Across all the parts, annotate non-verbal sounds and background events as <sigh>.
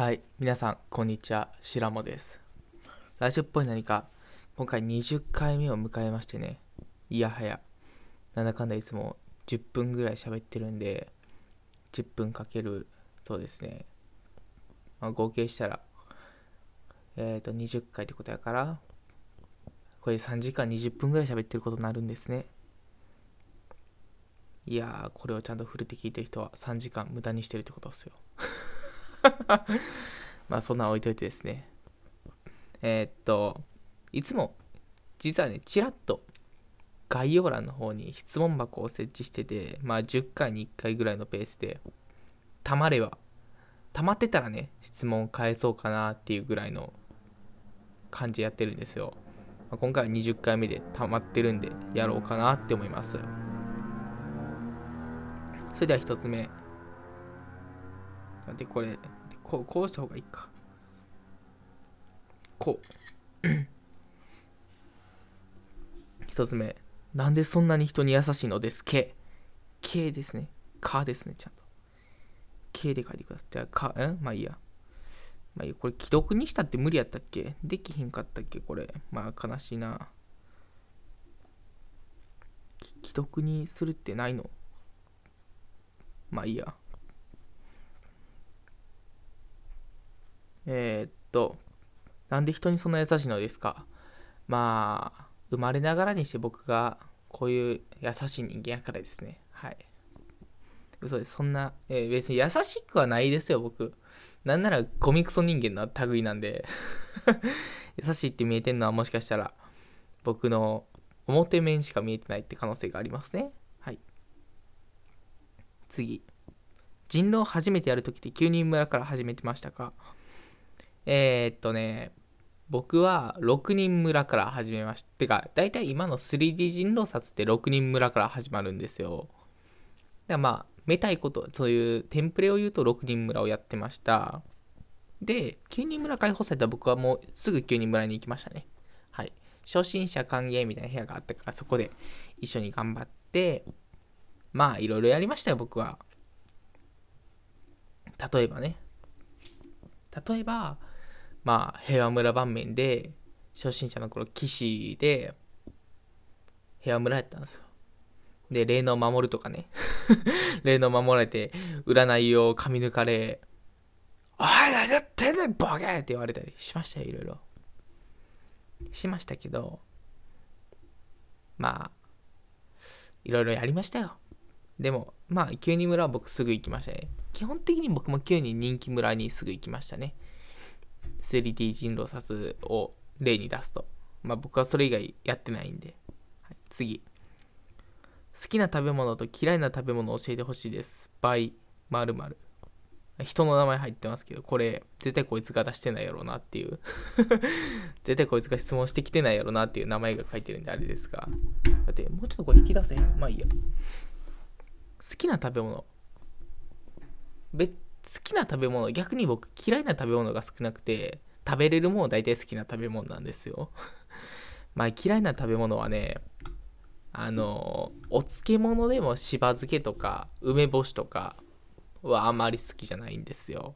はい、皆さん、こんにちは、しらもです。ラジオっぽい何か、今回20回目を迎えましてね、いやはや、なんだかんだいつも10分ぐらい喋ってるんで、10分かけるとですね、まあ、合計したら、えっ、ー、と、20回ってことやから、これ3時間20分ぐらい喋ってることになるんですね。いやー、これをちゃんとフルて聞いてる人は3時間無駄にしてるってことですよ。<laughs> まあそんな置いといてですね。えー、っと、いつも、実はね、ちらっと概要欄の方に質問箱を設置してて、まあ10回に1回ぐらいのペースで、たまれば、たまってたらね、質問返そうかなっていうぐらいの感じやってるんですよ。まあ、今回は20回目でたまってるんで、やろうかなって思います。それでは1つ目。で、これ、こう、こうした方がいいか。こう。<coughs> 一つ目。なんでそんなに人に優しいのですけ。けですね。かですね、ちゃんと。けで書いてください。じゃあ、か、んまあいいや。まあいいこれ、既読にしたって無理やったっけできひんかったっけこれ。まあ、悲しいな。既読にするってないのまあいいや。えー、っと、なんで人にそんな優しいのですかまあ、生まれながらにして僕がこういう優しい人間やからですね。はい。嘘です。そんな、えー、別に優しくはないですよ、僕。なんならゴミクソ人間の類なんで <laughs> 優しいって見えてんのはもしかしたら僕の表面しか見えてないって可能性がありますね。はい。次。人狼初めてやるときって9人村から始めてましたかえー、っとね、僕は6人村から始めました。てか、大体今の 3D 人狼殺って6人村から始まるんですよ。だからまあ、めたいこと、そういうテンプレを言うと6人村をやってました。で、9人村解放された僕はもうすぐ9人村に行きましたね。はい。初心者歓迎みたいな部屋があったから、そこで一緒に頑張って、まあ、いろいろやりましたよ、僕は。例えばね。例えば、まあ、平和村盤面で、初心者の頃、騎士で、平和村やったんですよ。で、霊能守るとかね。<laughs> 霊能守られて、占いを噛み抜かれ、おい、何やってんねん、ボケって言われたりしましたよ、いろいろ。しましたけど、まあ、いろいろやりましたよ。でも、まあ、急に村は僕すぐ行きましたね。基本的に僕も急に人気村にすぐ行きましたね。ティ人狼殺を例に出すと。まあ僕はそれ以外やってないんで。はい、次。好きな食べ物と嫌いな食べ物を教えてほしいです。by 〇〇人の名前入ってますけど、これ、絶対こいつが出してないやろうなっていう <laughs> 絶対こいつが質問してきてないやろうなっていう名前が書いてるんであれですが。だって、もうちょっとこれ引き出せまあいいや。好きな食べ物。別好きな食べ物逆に僕嫌いな食べ物が少なくて食べれるもの大体好きな食べ物なんですよ <laughs> まあ嫌いな食べ物はねあのお漬物でもしば漬けとか梅干しとかはあまり好きじゃないんですよ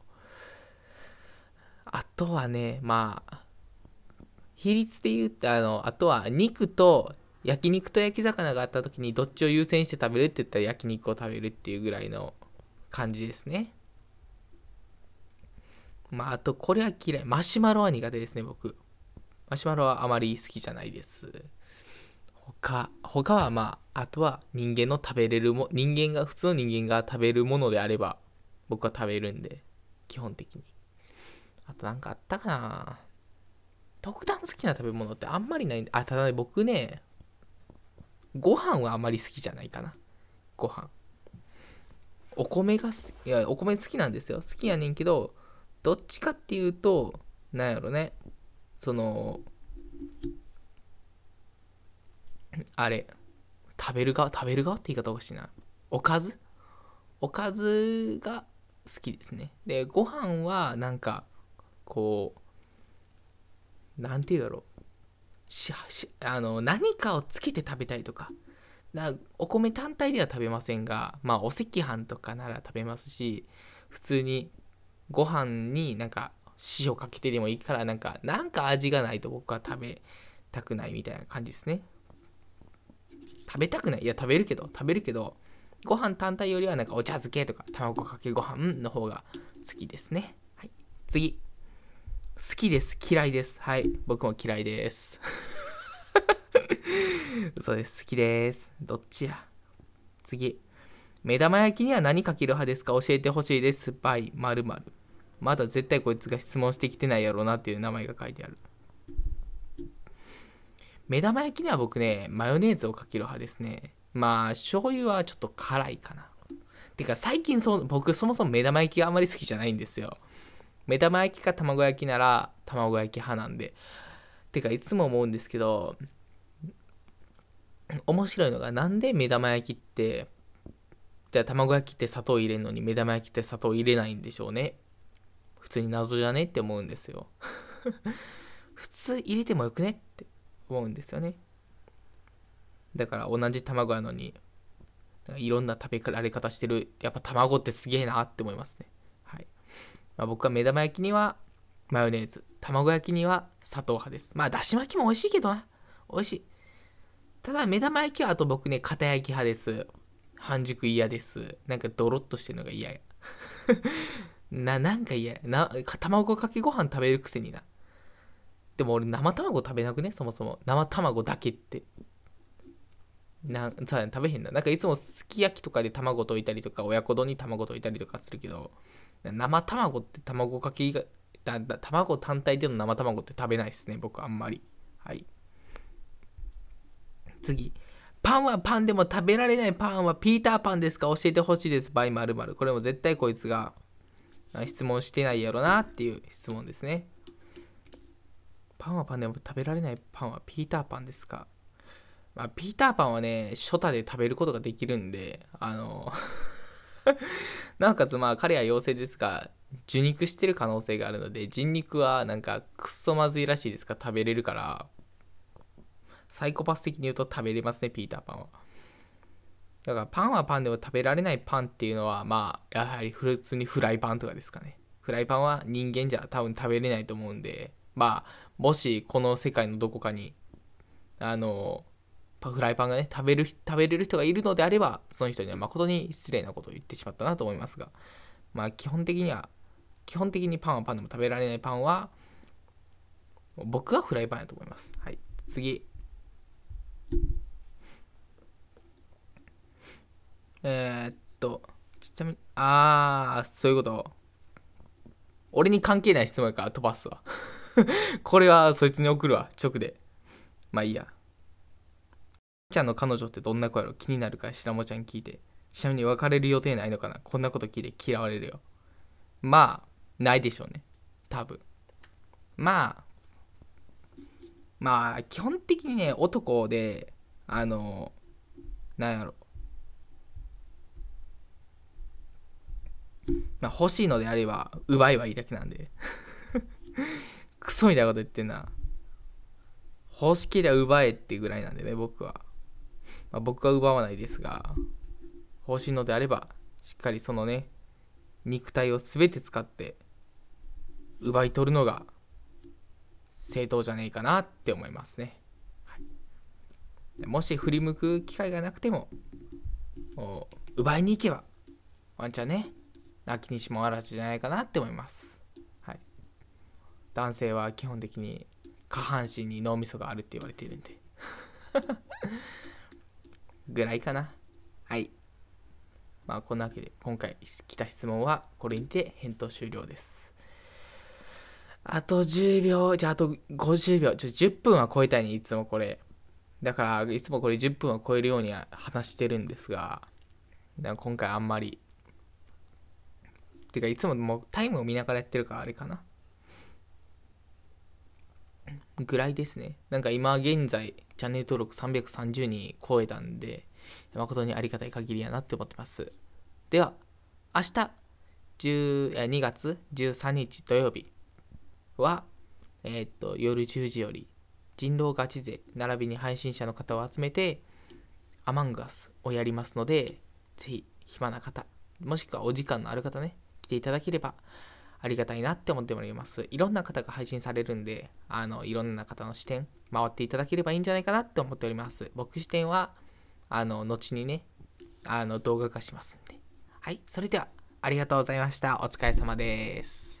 あとはねまあ比率で言うとあのあとは肉と焼肉と焼き魚があった時にどっちを優先して食べるって言ったら焼肉を食べるっていうぐらいの感じですね。まあ、あと、これは嫌い。マシュマロは苦手ですね、僕。マシュマロはあまり好きじゃないです。他、他はまあ、あとは人間の食べれるも、人間が、普通の人間が食べるものであれば、僕は食べるんで、基本的に。あとなんかあったかな特段好きな食べ物ってあんまりないんで、あ、ただね、僕ね、ご飯はあまり好きじゃないかな。ご飯。お米が好き、いや、お米好きなんですよ。好きやねんけど、どっちかっていうとなんやろねそのあれ食べる側食べる側って言い方おかしいなおかずおかずが好きですねでご飯はなんかこう何て言うだろうししあの何かをつけて食べたいとかなお米単体では食べませんがまあお赤飯とかなら食べますし普通にご飯になんか塩かけてでもいいからなんかなんか味がないと僕は食べたくないみたいな感じですね食べたくないいや食べるけど食べるけどご飯単体よりはなんかお茶漬けとか卵かけご飯の方が好きですね、はい、次好きです嫌いですはい僕も嫌いです <laughs> そうです好きですどっちや次目玉焼きには何かける派ですか教えてほしいです。バイ〇〇。まだ絶対こいつが質問してきてないやろうなっていう名前が書いてある。目玉焼きには僕ね、マヨネーズをかける派ですね。まあ、醤油はちょっと辛いかな。てか、最近そ、僕そもそも目玉焼きがあんまり好きじゃないんですよ。目玉焼きか卵焼きなら、卵焼き派なんで。てか、いつも思うんですけど、面白いのが、なんで目玉焼きってじゃ卵焼きって砂糖入れるのに目玉焼きって砂糖入れないんでしょうね普通に謎じゃねって思うんですよ <laughs> 普通入れてもよくねって思うんですよねだから同じ卵やのにいろんな食べられ方してるやっぱ卵ってすげえなって思いますねはい、まあ、僕は目玉焼きにはマヨネーズ卵焼きには砂糖派ですまあだし巻きも美味しいけどな美味しいただ目玉焼きはあと僕ね片焼き派です半熟嫌です。なんかドロッとしてるのが嫌や。<laughs> な、なんか嫌や。な、卵かけご飯食べるくせにな。でも俺生卵食べなくねそもそも。生卵だけって。なさ食べへんな。なんかいつもすき焼きとかで卵溶いたりとか、親子丼に卵溶いたりとかするけど、生卵って卵かけが、だだ卵単体での生卵って食べないっすね、僕あんまり。はい。次。パンはパンでも食べられないパンはピーターパンですか教えてほしいですバイ〇〇これも絶対こいつが質問してないやろなっていう質問ですねパンはパンでも食べられないパンはピーターパンですか、まあ、ピーターパンはね初太で食べることができるんであの <laughs> なおかつまあ彼は妖精ですが受肉してる可能性があるので人肉はなんかくっそまずいらしいですか食べれるからサイコパス的に言うと食べれますね、ピーターパンは。だからパンはパンでも食べられないパンっていうのは、まあ、やはり普通にフライパンとかですかね。フライパンは人間じゃ多分食べれないと思うんで、まあ、もしこの世界のどこかに、あの、フライパンがね、食べる、食べれる人がいるのであれば、その人には誠に失礼なことを言ってしまったなと思いますが、まあ、基本的には、基本的にパンはパンでも食べられないパンは、僕はフライパンやと思います。はい。次。えー、っと、ちっちゃめ、あー、そういうこと。俺に関係ない質問やから飛ばすわ。<laughs> これはそいつに送るわ、直で。まあいいや。ちゃんの彼女ってどんな子やろ気になるか白もちゃん聞いて。ちなみに別れる予定ないのかなこんなこと聞いて嫌われるよ。まあ、ないでしょうね。多分。まあ、まあ基本的にね男であのなんやろまあ欲しいのであれば奪えばいいだけなんで <laughs> クソみたいなこと言ってんな欲しけりゃ奪えってぐらいなんでね僕は、まあ、僕は奪わないですが欲しいのであればしっかりそのね肉体を全て使って奪い取るのが正当じゃねえかなって思いますね。はい、もし振り向く機会がなくても、も奪いに行けば、ワンちゃんね、泣きにしもあらずじゃないかなって思います。はい、男性は基本的に下半身に脳みそがあるって言われているんで。<laughs> ぐらいかな。はい。まあ、こんなわけで今回来た質問はこれにて返答終了です。あと10秒、じゃああと50秒、ちょ10分は超えたいね、いつもこれ。だから、いつもこれ10分は超えるように話してるんですが、今回あんまり。てか、いつももうタイムを見ながらやってるからあれかな。ぐらいですね。なんか今現在、チャンネル登録330人超えたんで、誠にありがたい限りやなって思ってます。では、明日、2月13日土曜日、は、えー、っと夜10時より人狼ガチ勢並びに配信者の方を集めてアマンガスをやりますのでぜひ暇な方もしくはお時間のある方ね来ていただければありがたいなって思っておりますいろんな方が配信されるんであのいろんな方の視点回っていただければいいんじゃないかなって思っております僕視点はあの後にねあの動画化しますんではいそれではありがとうございましたお疲れ様です